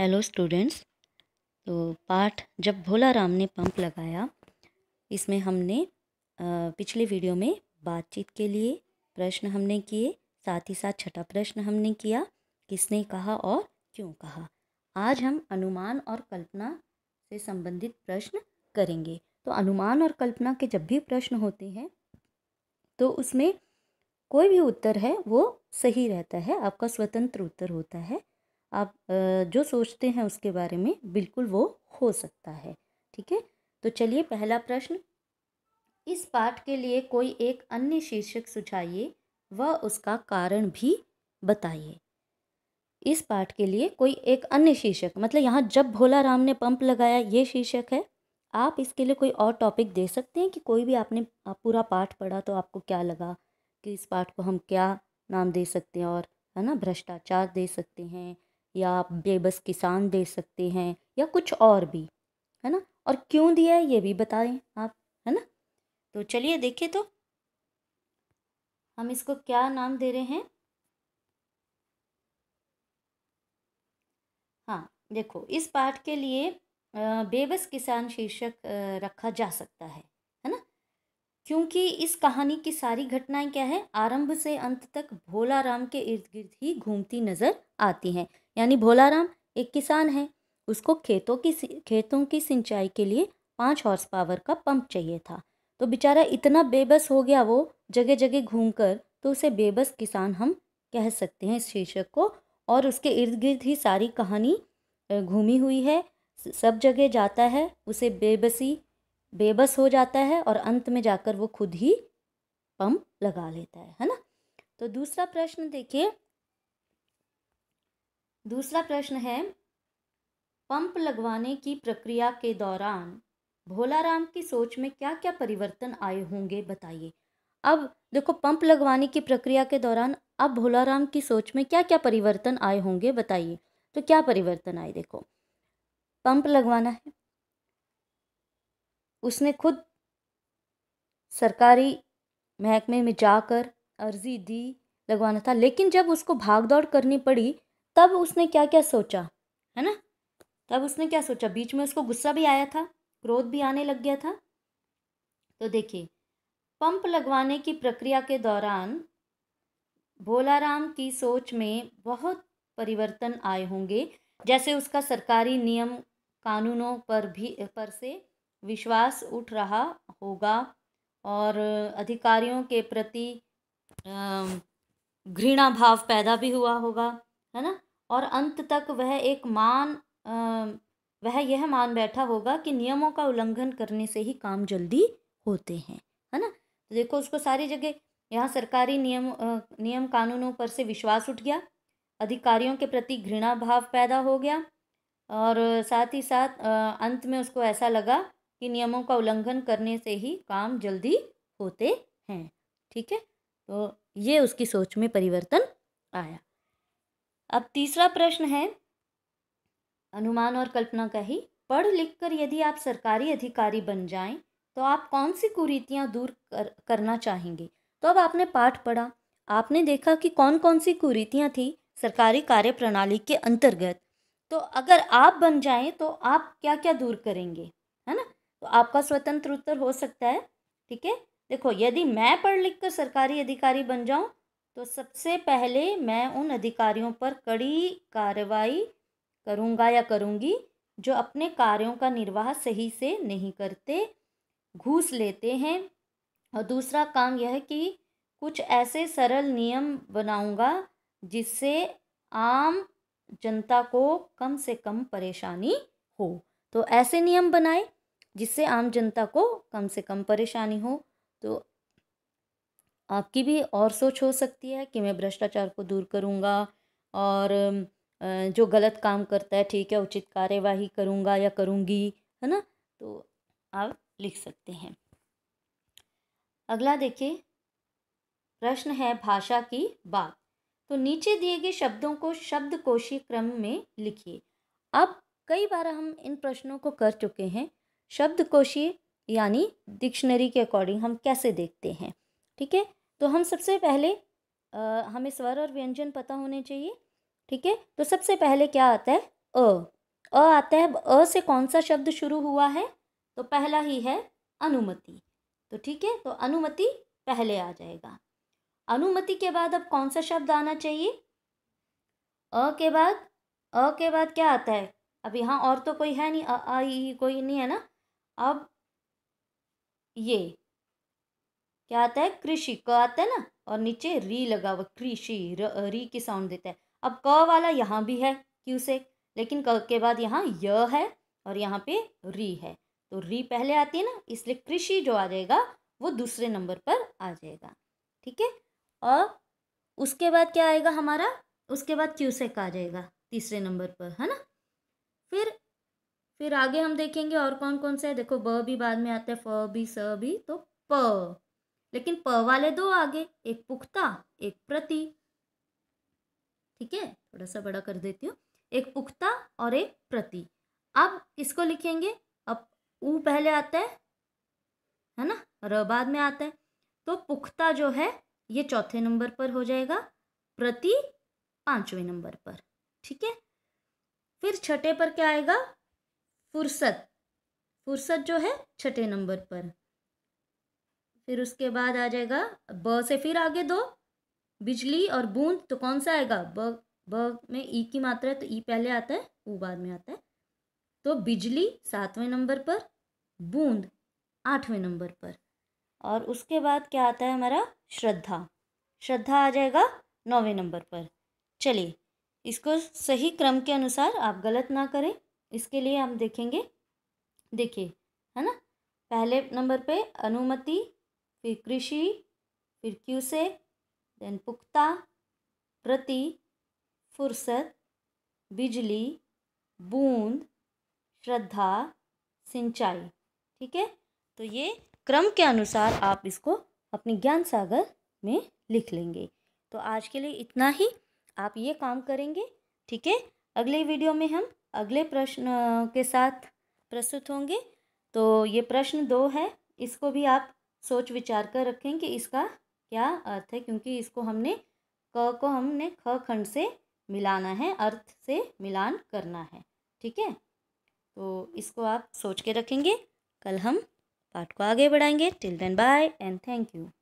hello students तो पाठ जब भोला राम ने पंप लगाया इसमें हमने पिछले वीडियो में बातचीत के लिए प्रश्न हमने किए साथ ही साथ छठा प्रश्न हमने किया किसने कहा और क्यों कहा आज हम अनुमान और कल्पना से संबंधित प्रश्न करेंगे तो अनुमान और कल्पना के जब भी प्रश्न होते हैं तो उसमें कोई भी उत्तर है वो सही रहता है आपका स्वतंत्र उत्तर होता है आप जो सोचते हैं उसके बारे में बिल्कुल वो हो सकता है ठीक है तो चलिए पहला प्रश्न इस पाठ के लिए कोई एक अन्य शीर्षक सुझाइए व उसका कारण भी बताइए इस पाठ के लिए कोई एक अन्य शीर्षक मतलब यहाँ जब भोला राम ने पंप लगाया ये शीर्षक है आप इसके लिए कोई और टॉपिक दे सकते हैं कि कोई भी आपने आप पूरा पाठ पढ़ा तो आपको क्या लगा कि इस पाठ को हम क्या नाम दे सकते हैं और है ना भ्रष्टाचार दे सकते हैं या आप बेबस किसान दे सकते हैं या कुछ और भी है ना और क्यों दिया है ये भी बताएं आप है ना तो चलिए देखिए तो हम इसको क्या नाम दे रहे हैं हाँ देखो इस पाठ के लिए बेबस किसान शीर्षक रखा जा सकता है क्योंकि इस कहानी की सारी घटनाएं क्या है आरंभ से अंत तक भोला राम के इर्द गिर्द ही घूमती नज़र आती हैं यानी भोला राम एक किसान है उसको खेतों की खेतों की सिंचाई के लिए पाँच हॉर्स पावर का पंप चाहिए था तो बेचारा इतना बेबस हो गया वो जगह जगह घूम कर तो उसे बेबस किसान हम कह सकते हैं इस शीर्षक को और उसके इर्द गिर्द ही सारी कहानी घूमी हुई है सब जगह जाता है उसे बेबसी बेबस हो जाता है और अंत में जाकर वो खुद ही पंप लगा लेता है है ना तो दूसरा प्रश्न देखिए दूसरा प्रश्न है पंप लगवाने की प्रक्रिया के दौरान भोलाराम की सोच में क्या क्या परिवर्तन आए होंगे बताइए अब देखो पंप लगवाने की प्रक्रिया के दौरान अब भोलाराम की सोच में क्या क्या परिवर्तन आए होंगे बताइए तो क्या परिवर्तन आए देखो पंप लगवाना है उसने खुद सरकारी महकमे में जाकर अर्जी दी लगवाना था लेकिन जब उसको भाग दौड़ करनी पड़ी तब उसने क्या क्या सोचा है ना तब उसने क्या सोचा बीच में उसको गुस्सा भी आया था क्रोध भी आने लग गया था तो देखिए पंप लगवाने की प्रक्रिया के दौरान भोलाराम की सोच में बहुत परिवर्तन आए होंगे जैसे उसका सरकारी नियम कानूनों पर भी पर से विश्वास उठ रहा होगा और अधिकारियों के प्रति घृणा भाव पैदा भी हुआ होगा है ना और अंत तक वह एक मान वह यह मान बैठा होगा कि नियमों का उल्लंघन करने से ही काम जल्दी होते हैं है ना तो देखो उसको सारी जगह यहाँ सरकारी नियम नियम कानूनों पर से विश्वास उठ गया अधिकारियों के प्रति घृणा भाव पैदा हो गया और साथ ही साथ अंत में उसको ऐसा लगा कि नियमों का उल्लंघन करने से ही काम जल्दी होते हैं ठीक है तो ये उसकी सोच में परिवर्तन आया अब तीसरा प्रश्न है अनुमान और कल्पना का ही पढ़ लिख कर यदि आप सरकारी अधिकारी बन जाएं तो आप कौन सी कुरीतियाँ दूर कर, करना चाहेंगे तो अब आपने पाठ पढ़ा आपने देखा कि कौन कौन सी कुरीतियाँ थी सरकारी कार्य प्रणाली के अंतर्गत तो अगर आप बन जाएं तो आप क्या क्या दूर करेंगे है ना तो आपका स्वतंत्र उत्तर हो सकता है ठीक है देखो यदि मैं पढ़ लिख कर सरकारी अधिकारी बन जाऊं तो सबसे पहले मैं उन अधिकारियों पर कड़ी कार्रवाई करूंगा या करूंगी जो अपने कार्यों का निर्वाह सही से नहीं करते घूस लेते हैं और दूसरा काम यह कि कुछ ऐसे सरल नियम बनाऊंगा जिससे आम जनता को कम से कम परेशानी हो तो ऐसे नियम बनाए जिससे आम जनता को कम से कम परेशानी हो तो आपकी भी और सोच हो सकती है कि मैं भ्रष्टाचार को दूर करूँगा और जो गलत काम करता है ठीक है उचित कार्यवाही करूँगा या करूँगी है ना तो आप लिख सकते हैं अगला देखिए प्रश्न है भाषा की बात तो नीचे दिए गए शब्दों को शब्दकोशी क्रम में लिखिए अब कई बार हम इन प्रश्नों को कर चुके हैं शब्दकोशी यानी डिक्शनरी के अकॉर्डिंग हम कैसे देखते हैं ठीक है तो हम सबसे पहले आ, हमें स्वर और व्यंजन पता होने चाहिए ठीक है तो सबसे पहले क्या आता है अ अ आता है अ से कौन सा शब्द शुरू हुआ है तो पहला ही है अनुमति तो ठीक है तो अनुमति पहले आ जाएगा अनुमति के बाद अब कौन सा शब्द आना चाहिए अ के बाद अ के बाद क्या आता है अब यहाँ और तो कोई है नहीं अ आ, आ, कोई नहीं है ना अब ये क्या आता है कृषि क आता है ना और नीचे री लगा हुआ कृषि री की साउंड देता है अब क वाला यहाँ भी है क्यू से लेकिन क के बाद यहाँ य है और यहाँ पे री है तो री पहले आती है ना इसलिए कृषि जो आ जाएगा वो दूसरे नंबर पर आ जाएगा ठीक है और उसके बाद क्या आएगा हमारा उसके बाद क्यू से आ जाएगा तीसरे नंबर पर है ना फिर आगे हम देखेंगे और कौन कौन से है देखो ब भी बाद में आते हैं फ भी स भी तो प लेकिन प वाले दो आगे एक पुख्ता एक प्रति ठीक है थोड़ा सा बड़ा कर देती हूँ एक पुख्ता और एक प्रति अब इसको लिखेंगे अब ऊ पहले आता है है ना र बाद में आता है तो पुख्ता जो है ये चौथे नंबर पर हो जाएगा प्रति पांचवें नंबर पर ठीक है फिर छठे पर क्या आएगा फुर्सत फुर्सत जो है छठे नंबर पर फिर उसके बाद आ जाएगा ब से फिर आगे दो बिजली और बूंद तो कौन सा आएगा ब ब में ई की मात्रा है तो ई पहले आता है ऊ बाद में आता है तो बिजली सातवें नंबर पर बूंद आठवें नंबर पर और उसके बाद क्या आता है हमारा श्रद्धा श्रद्धा आ जाएगा नौवें नंबर पर चलिए इसको सही क्रम के अनुसार आप गलत ना करें इसके लिए हम देखेंगे देखिए है ना पहले नंबर पे अनुमति फिर कृषि फिर क्यूसे देन पुख्ता प्रति फुर्सत बिजली बूंद श्रद्धा सिंचाई ठीक है तो ये क्रम के अनुसार आप इसको अपने ज्ञान सागर में लिख लेंगे तो आज के लिए इतना ही आप ये काम करेंगे ठीक है अगले वीडियो में हम अगले प्रश्न के साथ प्रस्तुत होंगे तो ये प्रश्न दो है इसको भी आप सोच विचार कर रखें कि इसका क्या अर्थ है क्योंकि इसको हमने क को हमने ख खंड से मिलाना है अर्थ से मिलान करना है ठीक है तो इसको आप सोच के रखेंगे कल हम पाठ को आगे बढ़ाएंगे till then bye and thank you